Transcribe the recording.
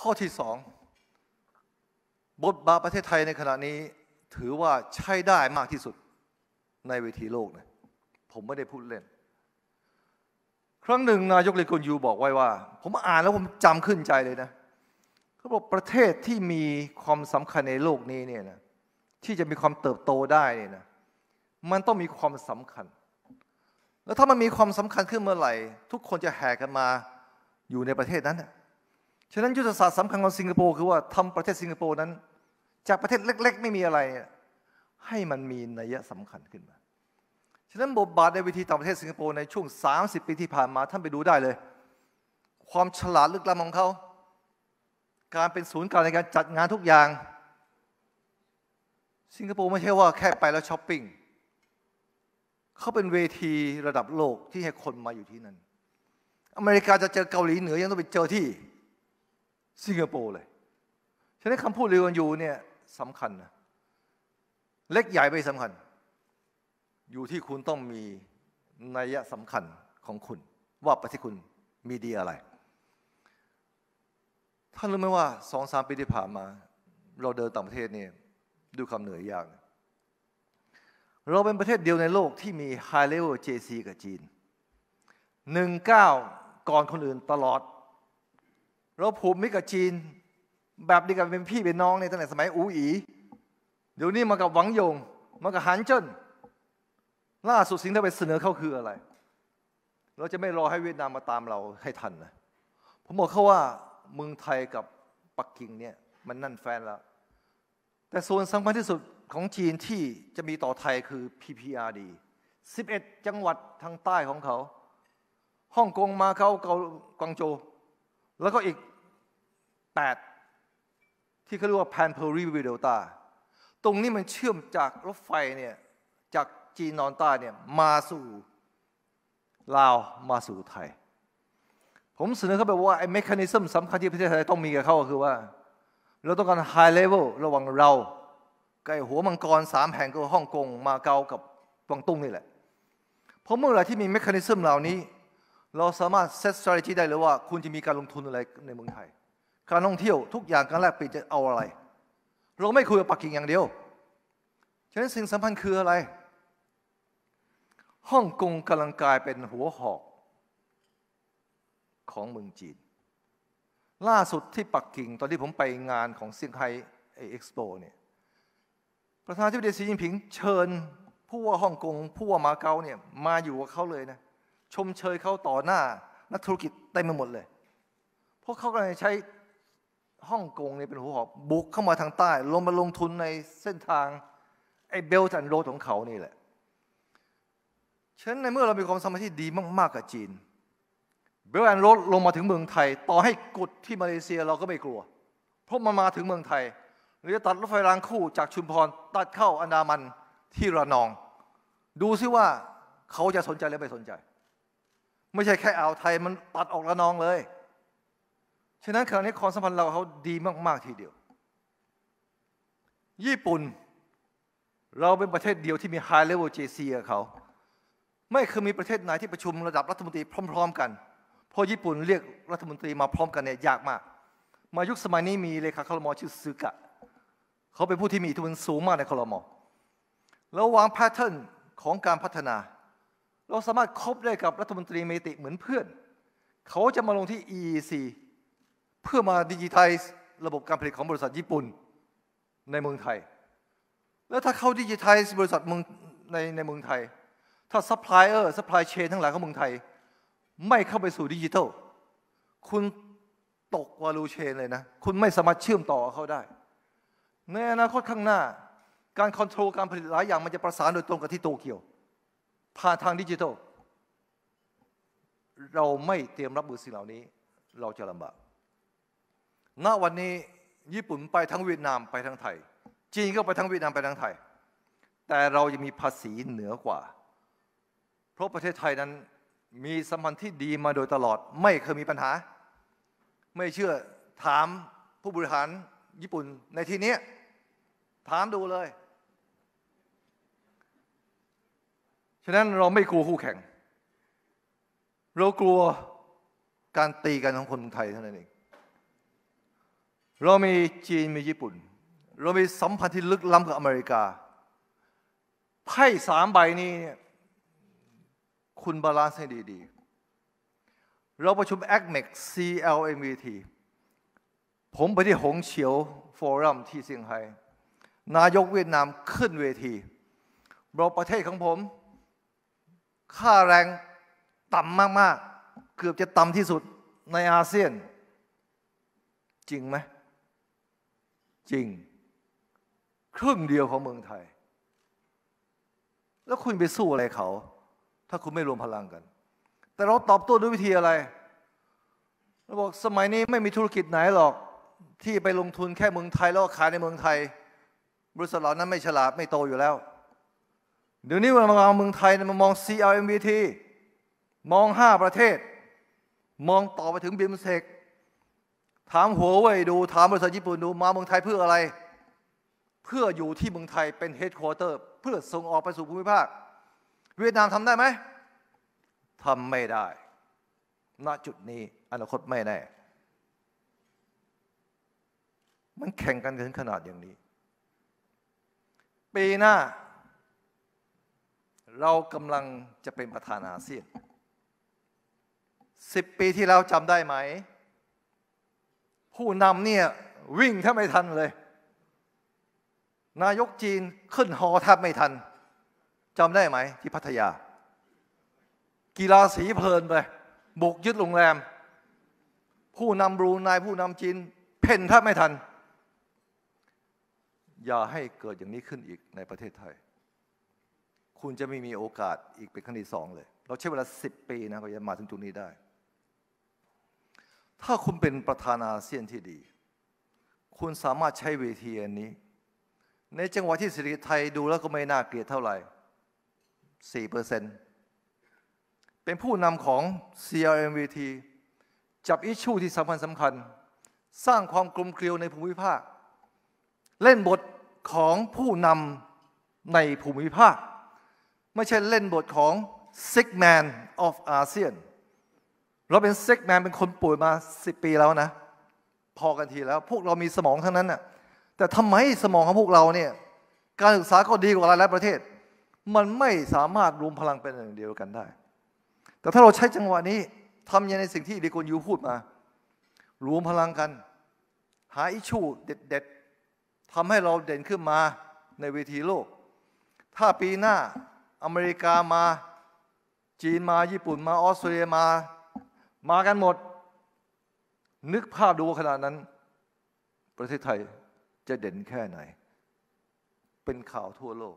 ข้อที่สองบทบาทประเทศไทยในขณะนี้ถือว่าใช้ได้มากที่สุดในเวทีโลกนะผมไม่ได้พูดเล่น ครั้งหนึ่งนายกเลกอนยูบอกไว้ว่า ผมอ่านแล้วผมจำขึ้นใจเลยนะเขาบอกประเทศที่มีความสำคัญในโลกนี้เนี่ยนะที่จะมีความเติบโตได้เนี่ยนะมันต้องมีความสำคัญ แล้วถ้ามันมีความสำคัญขึ้นเมื่อไหร่ ทุกคนจะแห่กันมาอยู่ในประเทศนั้นนะฉะนั้นยุทธศาสตร์สำคัญของสิงคโปร์คือว่าทำประเทศสิงคโปร์นั้น จากประเทศเล็กๆ ไม่มีอะไร ให้มันมีนัยสำคัญขึ้นมา ฉะนั้นบทบาทในวิธีต่างประเทศสิงคโปร์ในช่วง 30ปีที่ผ่านมาท่านไปดูได้เลย ความฉลาดลึกล้ำของเขา การเป็นศูนย์กลางในการจัดงานทุกอย่าง สิงคโปร์ไม่ใช่ว่าแค่ไปแล้วช้อปปิ้งเขาเป็นเวทีระดับโลกที่ให้คนมาอยู่ที่นั่นอเมริกาจะเจอเกาหลีเหนือยังต้องไปเจอที่สิงคโปร์เลยฉะนั้นคำพูดเรีันอยู่เนี่ยสำคัญนะเล็กใหญ่ไม่สำคัญ อยู่ที่คุณต้องมีนัยสำคัญของคุณว่าประเทศคุณมีดีอะไร ท่านรู้ไหมว่าสองสามปีที่ผ่านมา เราเดินต่างประเทศเนี่ยดูคำเหนื่อยยากเราเป็นประเทศเดียวในโลกที่มี High Level JC กับจีน19ก่อนคนอื่นตลอดเราผูกมิตรกับจีนแบบเดียวกับเป็นพี่เป็นน้อง ในตั้งแต่สมัยอู๋อีเดี๋ยวนี้มากับหวังยง มากับหันเจิ้นล่าสุดสิ่งที่ไปเสนอเขาคืออะไร เราจะไม่รอให้เวียดนามมาตามเราให้ทันนะผมบอกเขาว่าเมืองไทยกับปักกิ่งเนี่ยมันนั่นแฟนแล้วแต่ส่วนสำคัญที่สุดของจีนที่จะมีต่อไทยคือ PPRD 11จังหวัดทางใต้ของเขาฮ่องกงมาเขาเกากวางโจ แล้วก็อีก8ที่เขาเรียกว่าแพนเพอรีวิเดลตาตรงนี้มันเชื่อมจากรถไฟเนี่ยจากจีนนอนใต้เนี่ยมาสู่ลาวมาสู่ไทย ผมเสนอเขาไปว่าไอ้เมคานิซึมสำคัญที่ประเทศไทยต้องมีกับเขาก็คือว่า เราต้องการไฮเลเวลระหว่างเรากับหัวมังกรสามแห่งก็ฮ่องกงมาเก๊ากับกวางตุ้งนี่แหละเพราะเมื่อไรที่มีเมคานิซึมเหล่านี้เราสามารถเซตสตรีทีได้เลยว่า คุณจะมีการลงทุนอะไรในเมืองไทยการท่องเที่ยวทุกอย่างการแลกเปลี่ยนจะเอาอะไร เราไม่คุยกับปักกิ่งอย่างเดียว ฉะนั้นสิ่งสำคัญคืออะไร ฮ่องกงกำลังกลายเป็นหัวหอก ของเมืองจีน ล่าสุดที่ปักกิ่งตอนที่ผมไปงานของเซี่ยงไฮ้เอ็กซ์โปเนี่ยประธานาธิเดีสีจิ้งผิงเชิญผู้ว่าฮ่องกงผู้ว่ามาเก๊าเนี่ยมาอยู่กับเขาเลยนะชมเชยเขาต่อหน้า นักธุรกิจเต็มไปหมดเลยเพราะเขากำลังใช้ฮ่องกงเนี่ยเป็นหัวหอกบุกเข้ามาทางใต้ ลงมาลงทุนในเส้นทางไอ้เบลตันโรดของเขานี่แหละฉะนั้นในเมื่อเรามีความสมรันธ์ที่ดีมาก ๆ กับจีนเบลตันโรดลงมาถึงเมืองไทย ต่อให้กดที่มาเลเซียเราก็ไม่กลัวเพราะมันมาถึงเมืองไทย หรือจะตัดรถไฟรางคู่จากชุมพรตัดเข้าอันดามันที่ระนอง ดูซิว่าเขาจะสนใจหรือไม่สนใจ ไม่ใช่แค่อ่าวไทยมันตัดออกระนองเลยฉะนั้นคั้งนี้ความสัมพันธ์เราเขาดีมากๆ ทีเดียว ญี่ปุ่น เราเป็นประเทศเดียวที่มีไฮเลเวลเจซีกับเขาไม่เคยมีประเทศไหนที่ประชุมระดับรัฐมนตรีพร้อม ๆ กัน เพราะญี่ปุ่นเรียกรัฐมนตรีมาพร้อมกันเนี่ยยากมาก มายุคสมัยนี้มีเลขาคลมชื่อซึกะเขาเป็นผู้ที่มีอิทธิพลสูงมากในคลมแล้ววางแพทเทิร์นของการพัฒนา เราสามารถคบได้กับรัฐมนตรีเมติเหมือนเพื่อน เขาจะมาลงที่ EEC เพื่อมาดิจิทัลระบบการผลิตของบริษัทญี่ปุ่นในเมืองไทย แล้วถ้าเขาดิจิทัลบริษัทในในเมืองไทย ถ้าซัพพลายเออร์ซัพพลายเชนทั้งหลายของเมืองไทย ไม่เข้าไปสู่ดิจิทัลคุณตกวาลูเชนเลยนะ คุณไม่สามารถเชื่อมต่อเขาได้ ในอนาคตข้างหน้าการคอนโทรลการผลิตหลายอย่างมันจะประสานโดยตรงกับที่โตเกียวผ่านทางดิจิทัลเราไม่เตรียมรับมือสิ่งเหล่านี้ เราจะลำบากณวันนี้ญี่ปุ่นไปทั้งเวียดนามไปทั้งไทย จีนก็ไปทั้งเวียดนามไปทั้งไทย แต่เรายังมีภาษีเหนือกว่า เพราะประเทศไทยนั้นมีสัมพันธ์ที่ดีมาโดยตลอด ไม่เคยมีปัญหา ไม่เชื่อถามผู้บริหารญี่ปุ่นในที่นี้ ถามดูเลยฉะนั้นเราไม่กลัวคู่แข่งเรากลัวการตีกันของคนไทยเท่านั้นเองเรามีจีนมีญี่ปุ่นเรามีสัมพันธ์ที่ลึกล้ำกับอเมริกาไพ่สามใบนี้คุณบาลานซ์ให้ดี ๆ เราประชุม ACMEC CLMVT ผมไปที่หงเฉียวฟอรัมที่เซี่ยงไฮ้นายกเวียดนามขึ้นเวทีเราประเทศของผม ค่าแรงต่ำมาก ๆ เกือบจะต่ำที่สุดในอาเซียน จริงไหมจริงครึ่งเดียวของเมืองไทย แล้วคุณไปสู้อะไรเขา ถ้าคุณไม่รวมพลังกัน แต่เราตอบโต้ด้วยวิธีอะไร เราบอกสมัยนี้ไม่มีธุรกิจไหนหรอกที่ไปลงทุนแค่เมืองไทยแล้วขายในเมืองไทย บริษัทเหล่านั้นไม่ฉลาดไม่โตอยู่แล้ว เดี๋ยวนี้เวลามาเมืองไทยมามอง c l m v t มองห้าประเทศ มองต่อไปถึงบิมเซกถามหัวเว่ยดูถามบริษัทญี่ปุ่นดู มาเมืองไทยเพื่ออะไร เพื่ออยู่ที่เมืองไทยเป็นเฮดคอร์เตอร์เพื่อส่งออกไปสู่ภูมิภาคเวียดนามทำได้ไหมทำไม่ได้ณจุดนี้อนาคตไม่แน่มันแข่งกันถึงขนาดอย่างนี้ ปีหน้า เรากำลังจะเป็นประธานอาเซียนสิบปีที่เราจำได้ไหมผู้นำเนี่ย วิ่งแทบไม่ทันเลย นายกจีนขึ้นฮอแทบไม่ทันจำได้ไหม ที่พัทยา กีฬาสีเพลินไป บุกยึดโรงแรม ผู้นำบรูนายผู้นำจีน เพ่นแทบไม่ทัน อย่าให้เกิดอย่างนี้ขึ้นอีกในประเทศไทย คุณจะไม่มีโอกาสอีกเป็นครั้งที่สองเลย เราใช้เวลาสิบปีนะก็จะมาถึงจุดนี้ได้ถ้าคุณเป็นประธานาเซียนที่ดี คุณสามารถใช้เวทีอันนี้ ในจังหวะที่เศรษฐกิจไทยดูแล้วก็ไม่น่าเกลียดเท่าไหร่ 4 เปอร์เซ็นต์เป็นผู้นำของ CRMVT จับอิชชูที่สำคัญสำคัญ สร้างความกลมเกลียวในภูมิภาค เล่นบทของผู้นำในภูมิภาค ไม่ใช่เล่นบทของ Six Man of ASEAN เราเป็นเซ็กแมนเป็นคนป่วยมาสิปีแล้วนะ พอกันทีแล้วพวกเรามีสมองทั้งนั้นน่ะแต่ทำไมสมองของพวกเราเนี่ยการศึกษาก็ดีกว่าหลายประเทศ มันไม่สามารถรวมพลังเป็นหนึ่งเดียวกันได้ แต่ถ้าเราใช้จังหวะนี้ทำยังในสิ่งที่ดีกนยูพูดมา รวมพลังกัน หาอิชูเด็ดๆทำให้เราเด่นขึ้นมาในเวทีโลก ถ้าปีหน้าอเมริกามาจีนมาญี่ปุ่นมาออสเตรเลียมามากันหมดนึกภาพดูขนาดนั้น ประเทศไทยจะเด่นแค่ไหน เป็นข่าวทั่วโลก